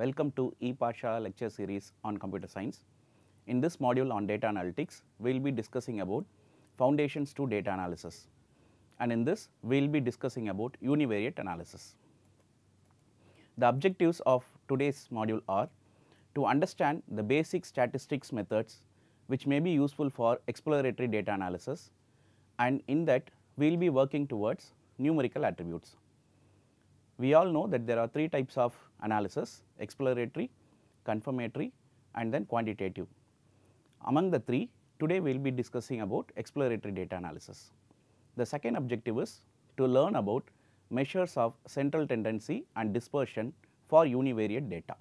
Welcome to eParsha lecture series on computer science. In this module on data analytics, we will be discussing about foundations to data analysis. And in this, we will be discussing about univariate analysis. The objectives of today's module are to understand the basic statistics methods which may be useful for exploratory data analysis and in that we will be working towards numerical attributes. We all know that there are three types of analysis, exploratory, confirmatory and then quantitative. Among the three, today we will be discussing about exploratory data analysis. The second objective is to learn about measures of central tendency and dispersion for univariate data.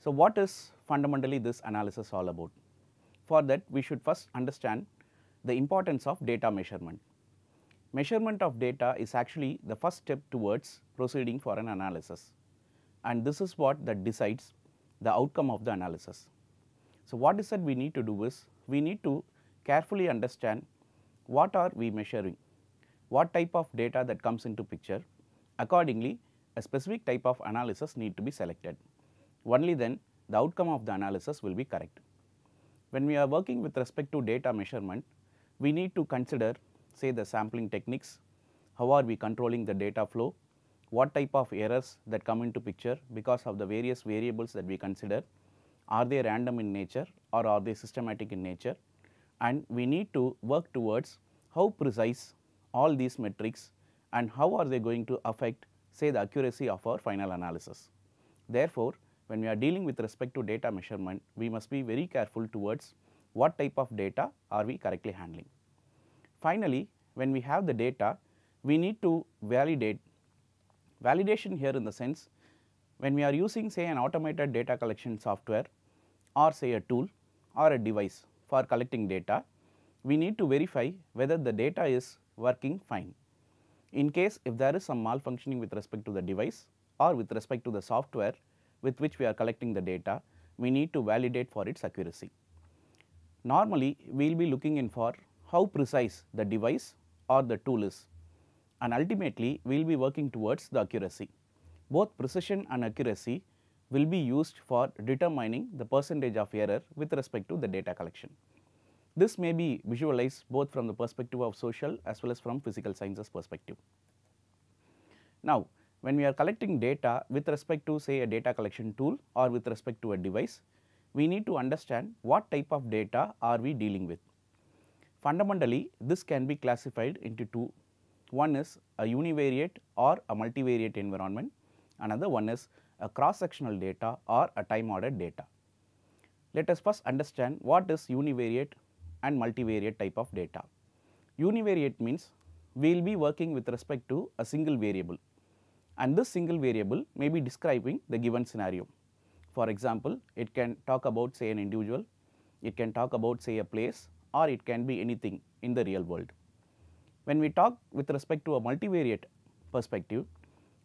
So, what is fundamentally this analysis all about? For that, we should first understand the importance of data measurement. Measurement of data is actually the first step towards proceeding for an analysis and this is what that decides the outcome of the analysis. So, what is that we need to do is we need to carefully understand what are we measuring, what type of data that comes into picture. Accordingly, a specific type of analysis need to be selected. Only then the outcome of the analysis will be correct. When we are working with respect to data measurement, we need to consider say the sampling techniques, how are we controlling the data flow, what type of errors that come into picture because of the various variables that we consider, are they random in nature or are they systematic in nature and we need to work towards how precise all these metrics and how are they going to affect say the accuracy of our final analysis. Therefore, when we are dealing with respect to data measurement, we must be very careful towards what type of data are we correctly handling. Finally, when we have the data, we need to validate Validation here in the sense when we are using say an automated data collection software or say a tool or a device for collecting data, we need to verify whether the data is working fine. In case if there is some malfunctioning with respect to the device or with respect to the software with which we are collecting the data, we need to validate for its accuracy. Normally, we will be looking in for how precise the device or the tool is and ultimately we will be working towards the accuracy. Both precision and accuracy will be used for determining the percentage of error with respect to the data collection. This may be visualized both from the perspective of social as well as from physical sciences perspective. Now, when we are collecting data with respect to say a data collection tool or with respect to a device, we need to understand what type of data are we dealing with. Fundamentally, this can be classified into two one is a univariate or a multivariate environment, another one is a cross-sectional data or a time-ordered data. Let us first understand what is univariate and multivariate type of data. Univariate means we will be working with respect to a single variable and this single variable may be describing the given scenario. For example, it can talk about say an individual, it can talk about say a place or it can be anything in the real world. When we talk with respect to a multivariate perspective,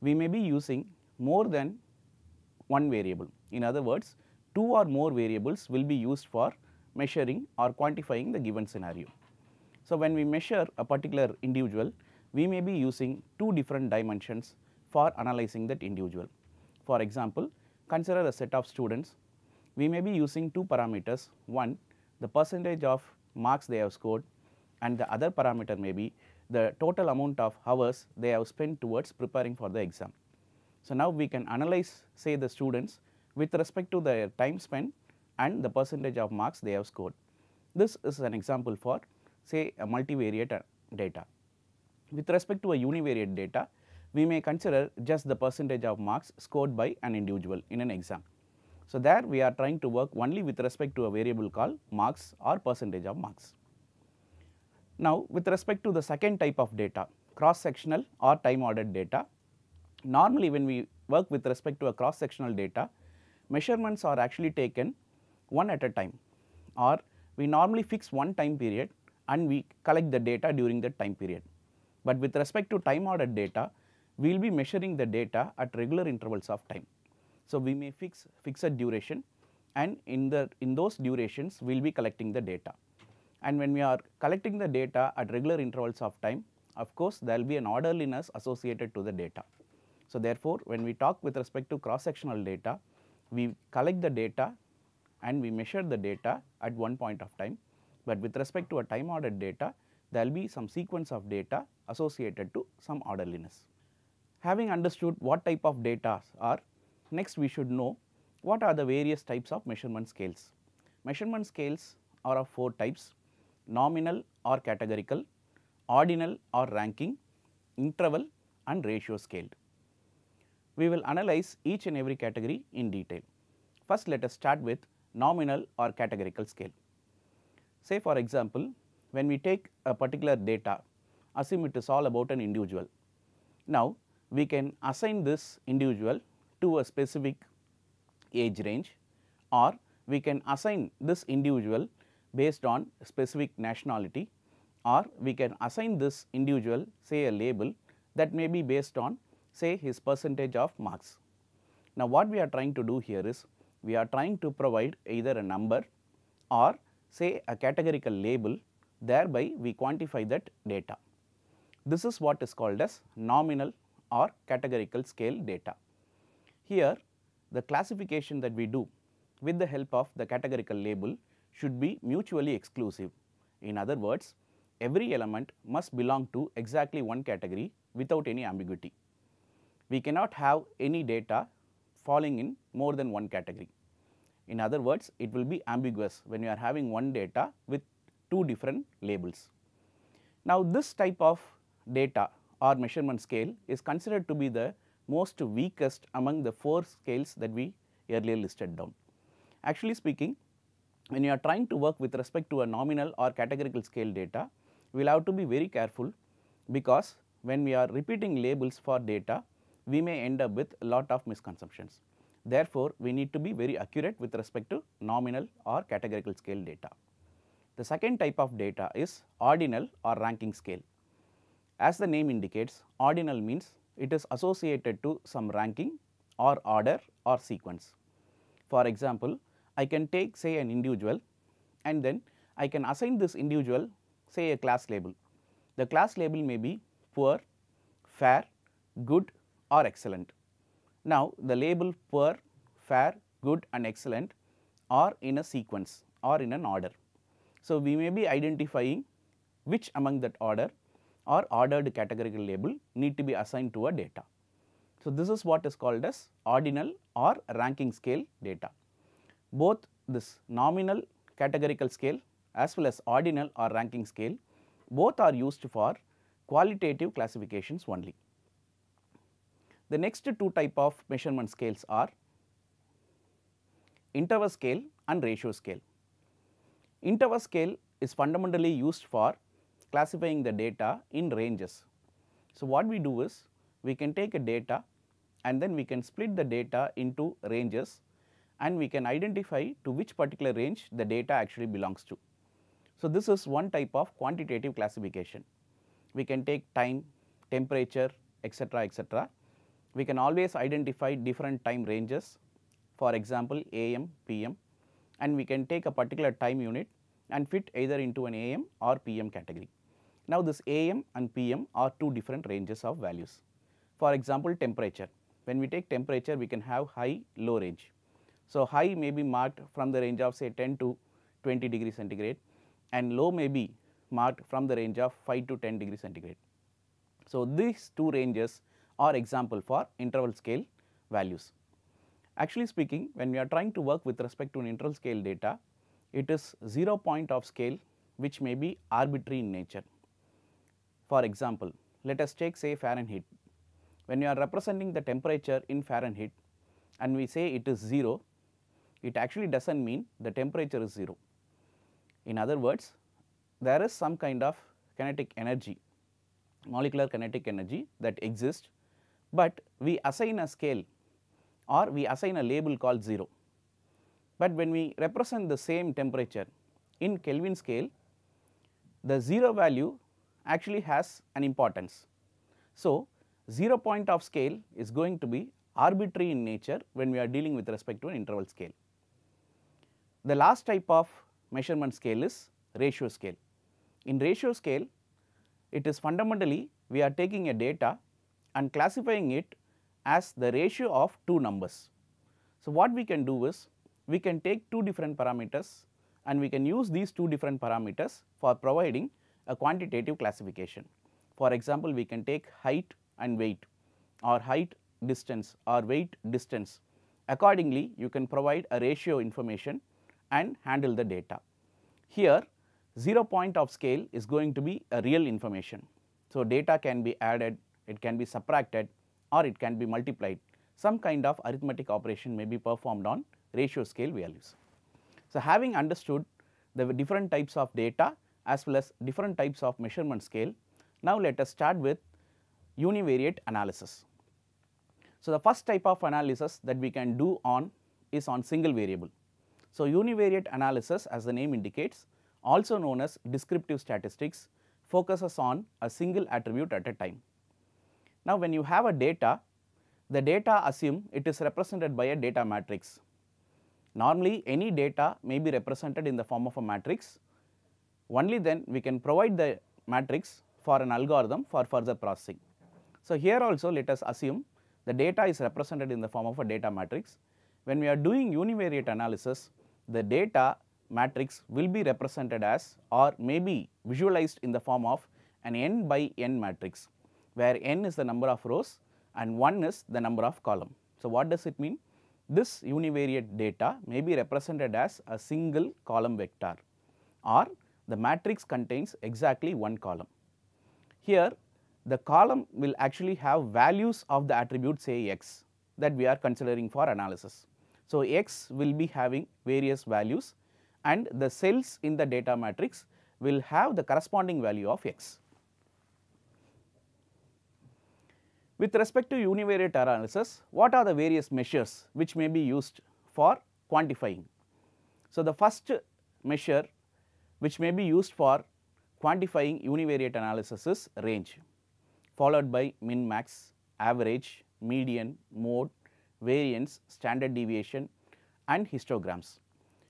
we may be using more than one variable. In other words, two or more variables will be used for measuring or quantifying the given scenario. So, when we measure a particular individual, we may be using two different dimensions for analyzing that individual. For example, consider a set of students, we may be using two parameters, one the percentage of marks they have scored and the other parameter may be the total amount of hours they have spent towards preparing for the exam. So, now we can analyze say the students with respect to their time spent and the percentage of marks they have scored. This is an example for say a multivariate data. With respect to a univariate data, we may consider just the percentage of marks scored by an individual in an exam. So, there we are trying to work only with respect to a variable called marks or percentage of marks. Now, with respect to the second type of data, cross-sectional or time-ordered data, normally when we work with respect to a cross-sectional data, measurements are actually taken one at a time or we normally fix one time period and we collect the data during that time period. But with respect to time-ordered data, we will be measuring the data at regular intervals of time. So, we may fix fixed duration and in the in those durations we will be collecting the data. And when we are collecting the data at regular intervals of time, of course, there will be an orderliness associated to the data. So, therefore, when we talk with respect to cross-sectional data, we collect the data and we measure the data at one point of time, but with respect to a time ordered data, there will be some sequence of data associated to some orderliness. Having understood what type of data are, next we should know what are the various types of measurement scales. Measurement scales are of 4 types nominal or categorical, ordinal or ranking, interval and ratio scaled. We will analyze each and every category in detail. First let us start with nominal or categorical scale. Say for example, when we take a particular data, assume it is all about an individual. Now, we can assign this individual to a specific age range or we can assign this individual based on specific nationality or we can assign this individual say a label that may be based on say his percentage of marks. Now, what we are trying to do here is we are trying to provide either a number or say a categorical label thereby we quantify that data. This is what is called as nominal or categorical scale data. Here the classification that we do with the help of the categorical label should be mutually exclusive. In other words, every element must belong to exactly one category without any ambiguity. We cannot have any data falling in more than one category. In other words, it will be ambiguous when you are having one data with two different labels. Now, this type of data or measurement scale is considered to be the most weakest among the four scales that we earlier listed down. Actually speaking, when you are trying to work with respect to a nominal or categorical scale data, we will have to be very careful because when we are repeating labels for data, we may end up with a lot of misconceptions. Therefore, we need to be very accurate with respect to nominal or categorical scale data. The second type of data is ordinal or ranking scale. As the name indicates, ordinal means it is associated to some ranking or order or sequence. For example, I can take say an individual and then I can assign this individual say a class label. The class label may be poor, fair, good or excellent. Now, the label poor, fair, good and excellent are in a sequence or in an order. So, we may be identifying which among that order or ordered categorical label need to be assigned to a data. So, this is what is called as ordinal or ranking scale data both this nominal categorical scale as well as ordinal or ranking scale both are used for qualitative classifications only. The next two type of measurement scales are interval scale and ratio scale. Interval scale is fundamentally used for classifying the data in ranges. So, what we do is we can take a data and then we can split the data into ranges and we can identify to which particular range the data actually belongs to. So, this is one type of quantitative classification. We can take time, temperature, etc., etc. We can always identify different time ranges, for example, AM, PM, and we can take a particular time unit and fit either into an AM or PM category. Now, this AM and PM are two different ranges of values. For example, temperature. When we take temperature, we can have high, low range. So, high may be marked from the range of say 10 to 20 degree centigrade and low may be marked from the range of 5 to 10 degree centigrade. So, these two ranges are example for interval scale values. Actually speaking when we are trying to work with respect to an interval scale data, it is 0 point of scale which may be arbitrary in nature. For example, let us take say Fahrenheit. When you are representing the temperature in Fahrenheit and we say it is 0, it actually does not mean the temperature is 0. In other words, there is some kind of kinetic energy, molecular kinetic energy that exists, but we assign a scale or we assign a label called 0. But when we represent the same temperature in Kelvin scale, the 0 value actually has an importance. So, 0 point of scale is going to be arbitrary in nature when we are dealing with respect to an interval scale. The last type of measurement scale is ratio scale. In ratio scale, it is fundamentally we are taking a data and classifying it as the ratio of two numbers. So, what we can do is we can take two different parameters and we can use these two different parameters for providing a quantitative classification. For example, we can take height and weight or height distance or weight distance. Accordingly, you can provide a ratio information and handle the data. Here 0 point of scale is going to be a real information. So, data can be added, it can be subtracted or it can be multiplied. Some kind of arithmetic operation may be performed on ratio scale values. So, having understood the different types of data as well as different types of measurement scale, now let us start with univariate analysis. So, the first type of analysis that we can do on is on single variable. So, univariate analysis as the name indicates also known as descriptive statistics focuses on a single attribute at a time. Now, when you have a data, the data assume it is represented by a data matrix. Normally, any data may be represented in the form of a matrix. Only then we can provide the matrix for an algorithm for further processing. So, here also let us assume the data is represented in the form of a data matrix. When we are doing univariate analysis, the data matrix will be represented as or may be visualized in the form of an n by n matrix where n is the number of rows and 1 is the number of column. So, what does it mean? This univariate data may be represented as a single column vector or the matrix contains exactly one column. Here the column will actually have values of the attribute say x that we are considering for analysis. So, x will be having various values and the cells in the data matrix will have the corresponding value of x. With respect to univariate analysis, what are the various measures which may be used for quantifying? So, the first measure which may be used for quantifying univariate analysis is range followed by min max, average, median, mode variance, standard deviation and histograms.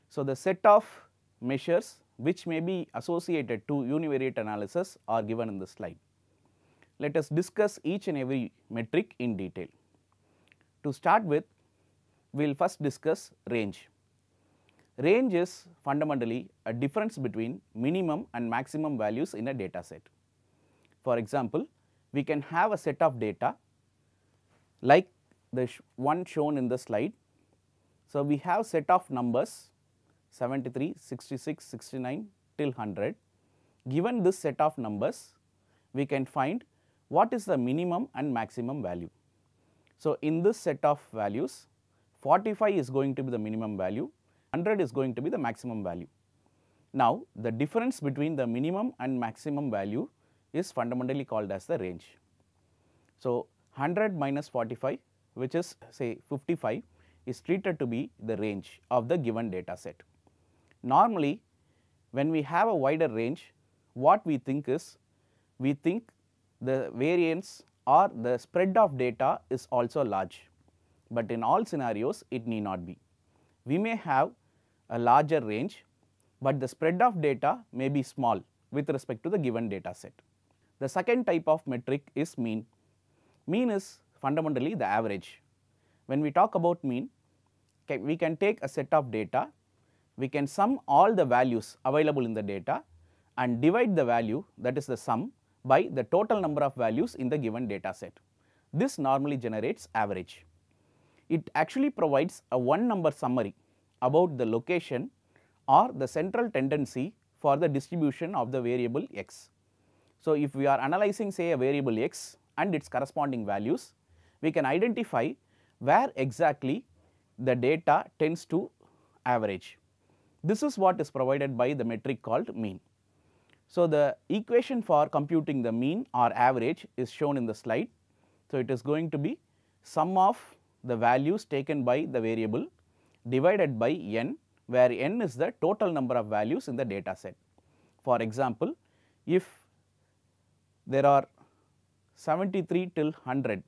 So, the set of measures which may be associated to univariate analysis are given in the slide. Let us discuss each and every metric in detail. To start with, we will first discuss range. Range is fundamentally a difference between minimum and maximum values in a data set. For example, we can have a set of data like the sh one shown in the slide. So, we have set of numbers 73, 66, 69 till 100. Given this set of numbers, we can find what is the minimum and maximum value. So, in this set of values, 45 is going to be the minimum value, 100 is going to be the maximum value. Now, the difference between the minimum and maximum value is fundamentally called as the range. So, 100 minus 45 which is say 55 is treated to be the range of the given data set. Normally when we have a wider range what we think is we think the variance or the spread of data is also large, but in all scenarios it need not be. We may have a larger range, but the spread of data may be small with respect to the given data set. The second type of metric is mean. Mean is fundamentally the average. When we talk about mean, we can take a set of data, we can sum all the values available in the data and divide the value that is the sum by the total number of values in the given data set. This normally generates average. It actually provides a one number summary about the location or the central tendency for the distribution of the variable x. So, if we are analyzing say a variable x and its corresponding values, we can identify where exactly the data tends to average. This is what is provided by the metric called mean. So, the equation for computing the mean or average is shown in the slide. So, it is going to be sum of the values taken by the variable divided by n where n is the total number of values in the data set. For example, if there are 73 till 100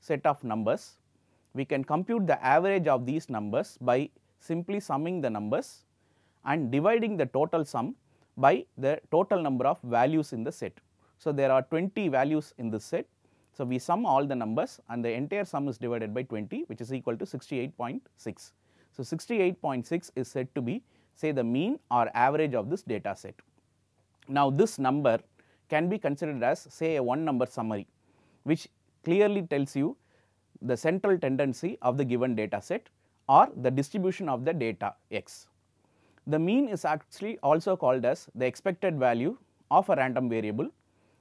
set of numbers. We can compute the average of these numbers by simply summing the numbers and dividing the total sum by the total number of values in the set. So, there are 20 values in this set. So, we sum all the numbers and the entire sum is divided by 20 which is equal to 68.6. So, 68.6 is said to be say the mean or average of this data set. Now, this number can be considered as say a one number summary which clearly tells you the central tendency of the given data set or the distribution of the data x. The mean is actually also called as the expected value of a random variable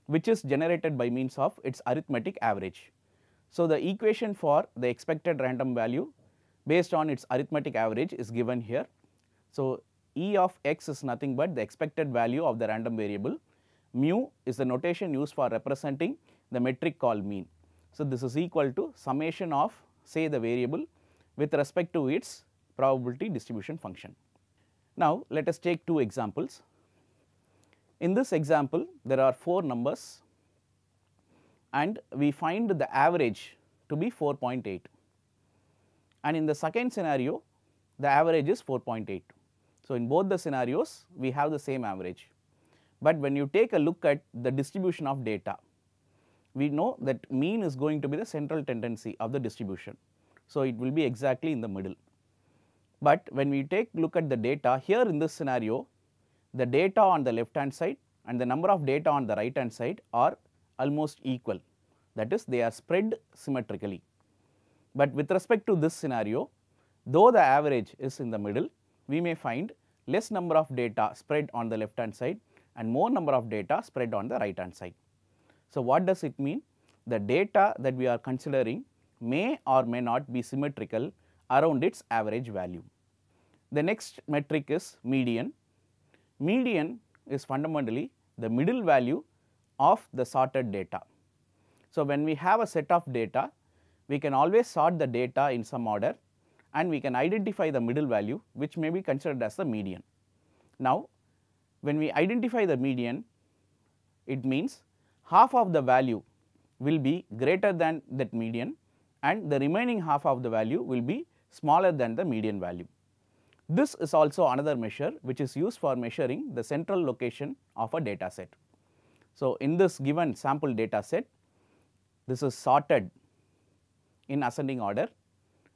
which is generated by means of its arithmetic average. So, the equation for the expected random value based on its arithmetic average is given here. So, E of x is nothing but the expected value of the random variable, mu is the notation used for representing the metric called mean. So, this is equal to summation of say the variable with respect to its probability distribution function. Now, let us take two examples. In this example, there are 4 numbers and we find the average to be 4.8 and in the second scenario, the average is 4.8. So, in both the scenarios, we have the same average, but when you take a look at the distribution of data, we know that mean is going to be the central tendency of the distribution. So, it will be exactly in the middle. But when we take look at the data here in this scenario, the data on the left hand side and the number of data on the right hand side are almost equal that is they are spread symmetrically. But with respect to this scenario, though the average is in the middle, we may find less number of data spread on the left hand side and more number of data spread on the right hand side. So, what does it mean? The data that we are considering may or may not be symmetrical around its average value. The next metric is median. Median is fundamentally the middle value of the sorted data. So, when we have a set of data, we can always sort the data in some order and we can identify the middle value which may be considered as the median. Now, when we identify the median, it means half of the value will be greater than that median and the remaining half of the value will be smaller than the median value. This is also another measure which is used for measuring the central location of a data set. So, in this given sample data set, this is sorted in ascending order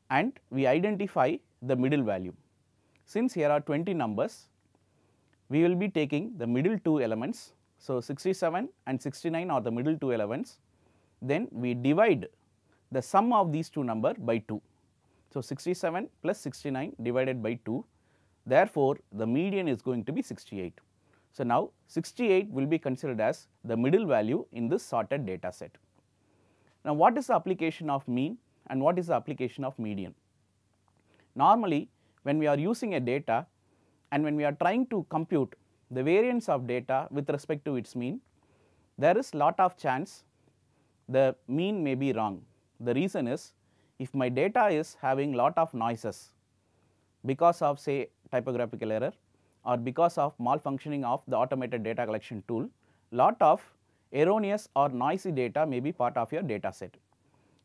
and we identify the middle value. Since here are 20 numbers, we will be taking the middle two elements so, 67 and 69 are the middle two elements. Then we divide the sum of these two number by 2. So, 67 plus 69 divided by 2. Therefore, the median is going to be 68. So, now 68 will be considered as the middle value in this sorted data set. Now, what is the application of mean and what is the application of median? Normally, when we are using a data and when we are trying to compute the variance of data with respect to its mean, there is lot of chance the mean may be wrong. The reason is if my data is having lot of noises because of say typographical error or because of malfunctioning of the automated data collection tool, lot of erroneous or noisy data may be part of your data set.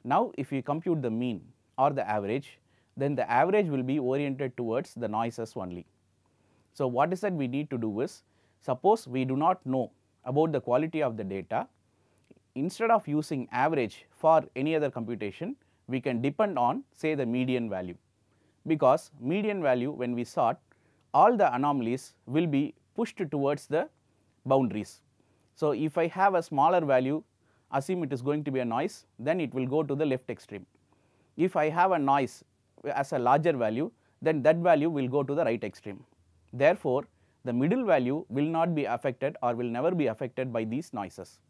Now, if you compute the mean or the average, then the average will be oriented towards the noises only. So, what is that we need to do is, suppose we do not know about the quality of the data, instead of using average for any other computation, we can depend on say the median value. Because median value when we sort, all the anomalies will be pushed towards the boundaries. So, if I have a smaller value, assume it is going to be a noise, then it will go to the left extreme. If I have a noise as a larger value, then that value will go to the right extreme. Therefore, the middle value will not be affected or will never be affected by these noises.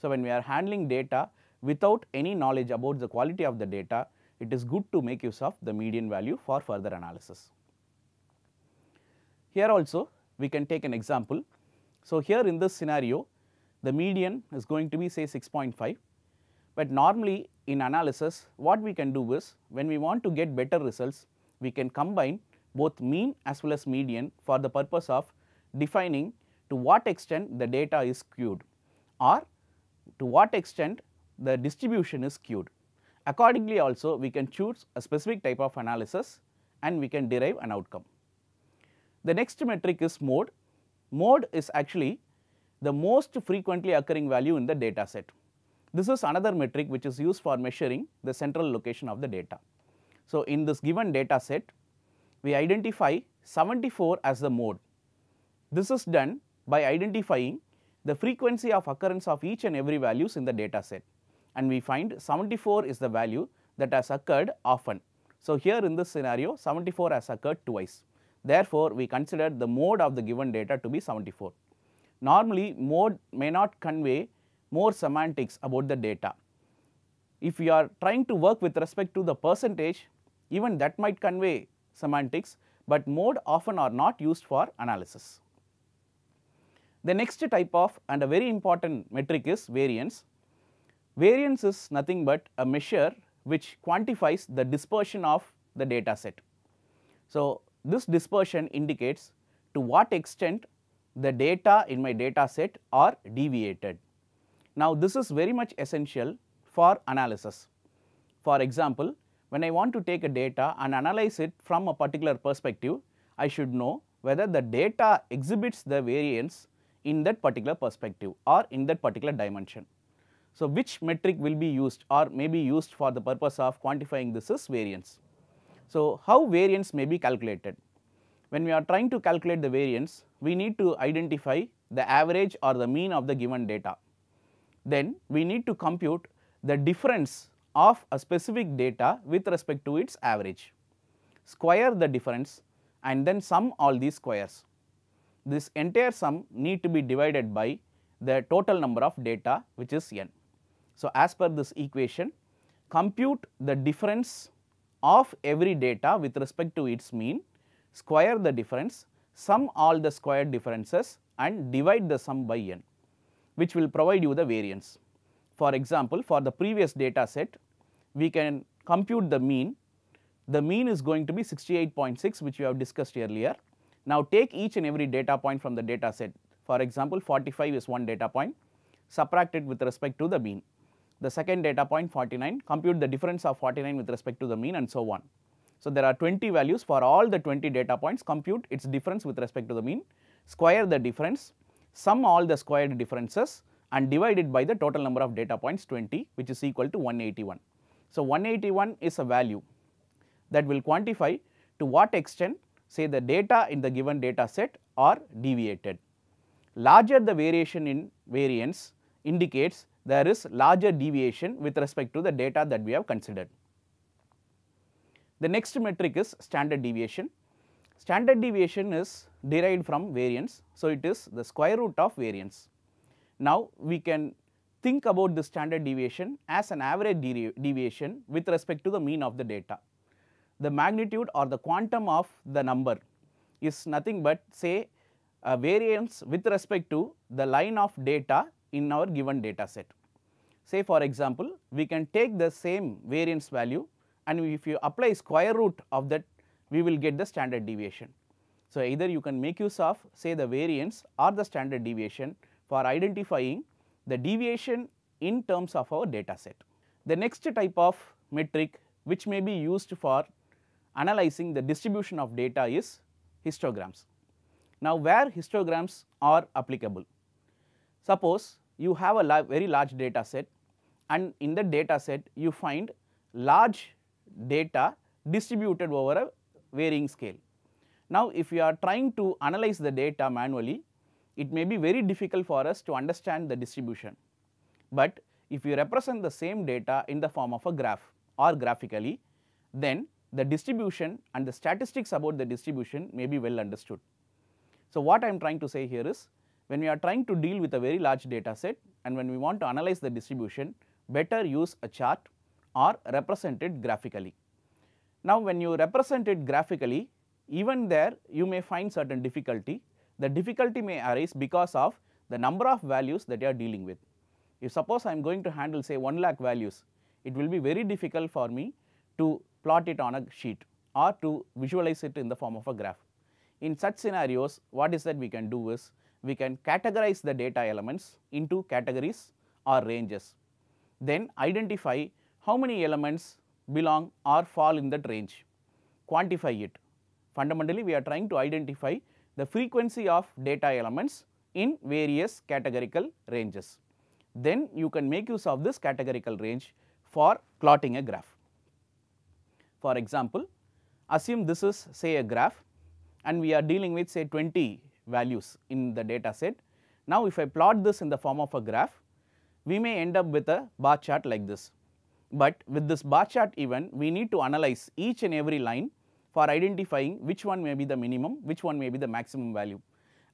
So, when we are handling data without any knowledge about the quality of the data, it is good to make use of the median value for further analysis. Here also we can take an example. So, here in this scenario the median is going to be say 6.5, but normally in analysis what we can do is when we want to get better results we can combine both mean as well as median for the purpose of defining to what extent the data is skewed or to what extent the distribution is skewed. Accordingly also we can choose a specific type of analysis and we can derive an outcome. The next metric is mode. Mode is actually the most frequently occurring value in the data set. This is another metric which is used for measuring the central location of the data. So, in this given data set we identify 74 as the mode. This is done by identifying the frequency of occurrence of each and every values in the data set and we find 74 is the value that has occurred often. So, here in this scenario 74 has occurred twice. Therefore, we consider the mode of the given data to be 74. Normally, mode may not convey more semantics about the data. If we are trying to work with respect to the percentage, even that might convey semantics, but mode often are not used for analysis. The next type of and a very important metric is variance. Variance is nothing but a measure which quantifies the dispersion of the data set. So, this dispersion indicates to what extent the data in my data set are deviated. Now, this is very much essential for analysis. For example, when I want to take a data and analyze it from a particular perspective, I should know whether the data exhibits the variance in that particular perspective or in that particular dimension. So, which metric will be used or may be used for the purpose of quantifying this is variance. So, how variance may be calculated? When we are trying to calculate the variance, we need to identify the average or the mean of the given data. Then we need to compute the difference of a specific data with respect to its average. Square the difference and then sum all these squares. This entire sum need to be divided by the total number of data which is n. So, as per this equation compute the difference of every data with respect to its mean, square the difference, sum all the squared differences and divide the sum by n which will provide you the variance. For example, for the previous data set, we can compute the mean. The mean is going to be 68.6 which we have discussed earlier. Now, take each and every data point from the data set. For example, 45 is one data point, subtract it with respect to the mean. The second data point 49, compute the difference of 49 with respect to the mean and so on. So, there are 20 values for all the 20 data points, compute its difference with respect to the mean, square the difference, sum all the squared differences, and divide it by the total number of data points 20 which is equal to 181. So, 181 is a value that will quantify to what extent say the data in the given data set are deviated. Larger the variation in variance indicates there is larger deviation with respect to the data that we have considered. The next metric is standard deviation. Standard deviation is derived from variance. So, it is the square root of variance. Now, we can think about the standard deviation as an average deviation with respect to the mean of the data. The magnitude or the quantum of the number is nothing but say a variance with respect to the line of data in our given data set. Say for example, we can take the same variance value and if you apply square root of that we will get the standard deviation. So, either you can make use of say the variance or the standard deviation for identifying the deviation in terms of our data set. The next type of metric which may be used for analyzing the distribution of data is histograms. Now, where histograms are applicable? Suppose you have a la very large data set and in the data set you find large data distributed over a varying scale. Now, if you are trying to analyze the data manually, it may be very difficult for us to understand the distribution. But if you represent the same data in the form of a graph or graphically, then the distribution and the statistics about the distribution may be well understood. So, what I am trying to say here is when we are trying to deal with a very large data set and when we want to analyze the distribution, better use a chart or represent it graphically. Now, when you represent it graphically, even there you may find certain difficulty the difficulty may arise because of the number of values that you are dealing with. If suppose I am going to handle say 1 lakh values, it will be very difficult for me to plot it on a sheet or to visualize it in the form of a graph. In such scenarios, what is that we can do is, we can categorize the data elements into categories or ranges. Then identify how many elements belong or fall in that range, quantify it. Fundamentally, we are trying to identify the frequency of data elements in various categorical ranges. Then you can make use of this categorical range for plotting a graph. For example, assume this is say a graph and we are dealing with say 20 values in the data set. Now, if I plot this in the form of a graph, we may end up with a bar chart like this. But with this bar chart even, we need to analyze each and every line for identifying which one may be the minimum, which one may be the maximum value.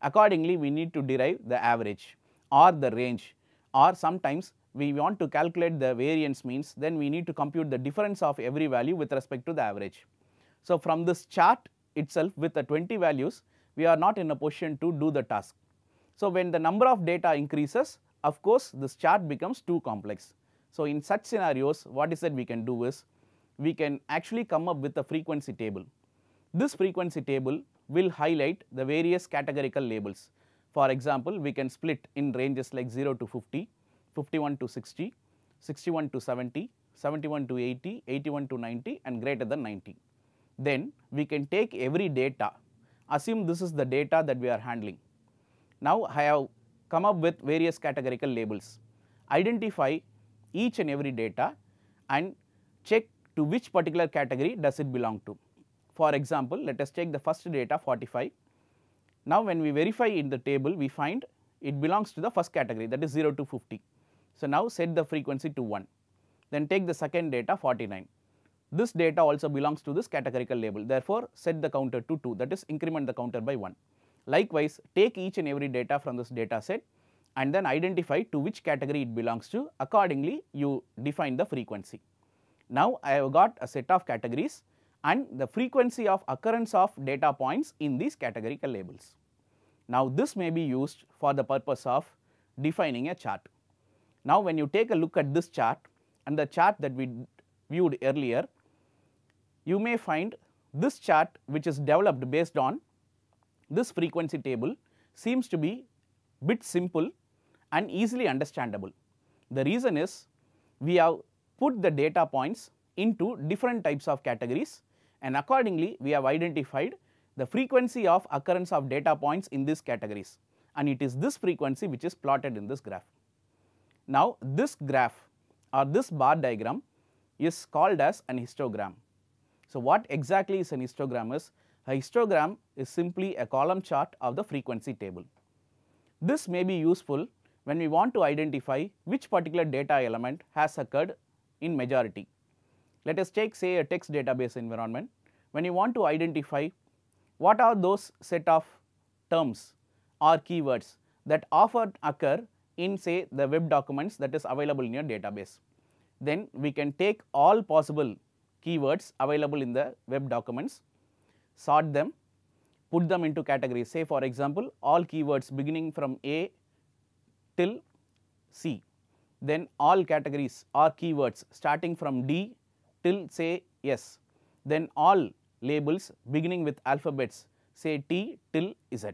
Accordingly, we need to derive the average or the range or sometimes we want to calculate the variance means then we need to compute the difference of every value with respect to the average. So, from this chart itself with the 20 values, we are not in a position to do the task. So, when the number of data increases, of course, this chart becomes too complex. So, in such scenarios, what is that we can do is, we can actually come up with a frequency table. This frequency table will highlight the various categorical labels. For example, we can split in ranges like 0 to 50, 51 to 60, 61 to 70, 71 to 80, 81 to 90 and greater than 90. Then we can take every data, assume this is the data that we are handling. Now I have come up with various categorical labels, identify each and every data and check to which particular category does it belong to. For example, let us take the first data 45. Now, when we verify in the table, we find it belongs to the first category that is 0 to 50. So, now set the frequency to 1. Then take the second data 49. This data also belongs to this categorical label. Therefore, set the counter to 2 that is increment the counter by 1. Likewise, take each and every data from this data set and then identify to which category it belongs to. Accordingly, you define the frequency. Now, I have got a set of categories and the frequency of occurrence of data points in these categorical labels. Now, this may be used for the purpose of defining a chart. Now, when you take a look at this chart and the chart that we viewed earlier, you may find this chart which is developed based on this frequency table seems to be bit simple and easily understandable. The reason is we have put the data points into different types of categories and accordingly we have identified the frequency of occurrence of data points in these categories and it is this frequency which is plotted in this graph. Now this graph or this bar diagram is called as an histogram. So what exactly is an histogram is? A histogram is simply a column chart of the frequency table. This may be useful when we want to identify which particular data element has occurred in majority. Let us take say a text database environment when you want to identify what are those set of terms or keywords that often occur in say the web documents that is available in your database. Then we can take all possible keywords available in the web documents, sort them, put them into categories say for example all keywords beginning from A till C then all categories or keywords starting from D till say S, then all labels beginning with alphabets say T till Z.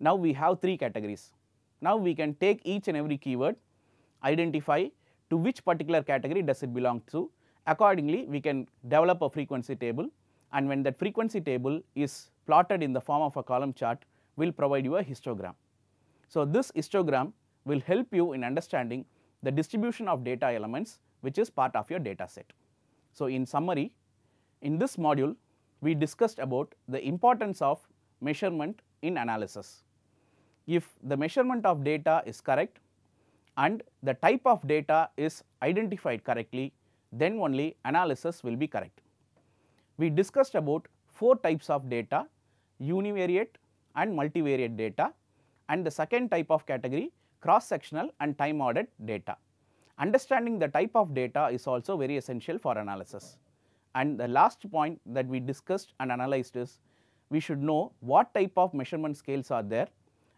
Now, we have 3 categories. Now, we can take each and every keyword, identify to which particular category does it belong to. Accordingly, we can develop a frequency table and when that frequency table is plotted in the form of a column chart, we will provide you a histogram. So, this histogram will help you in understanding the distribution of data elements which is part of your data set. So, in summary, in this module, we discussed about the importance of measurement in analysis. If the measurement of data is correct and the type of data is identified correctly, then only analysis will be correct. We discussed about four types of data, univariate and multivariate data and the second type of category cross-sectional and time-ordered data. Understanding the type of data is also very essential for analysis. And the last point that we discussed and analyzed is, we should know what type of measurement scales are there.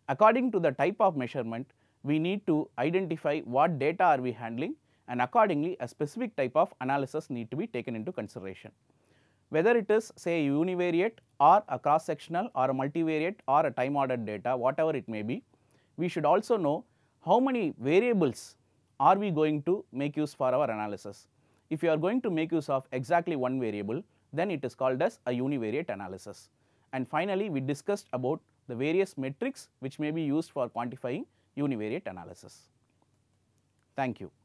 According to the type of measurement, we need to identify what data are we handling and accordingly a specific type of analysis need to be taken into consideration. Whether it is say univariate or a cross sectional or a multivariate or a time ordered data whatever it may be, we should also know how many variables are we going to make use for our analysis. If you are going to make use of exactly one variable, then it is called as a univariate analysis. And finally, we discussed about the various metrics which may be used for quantifying univariate analysis. Thank you.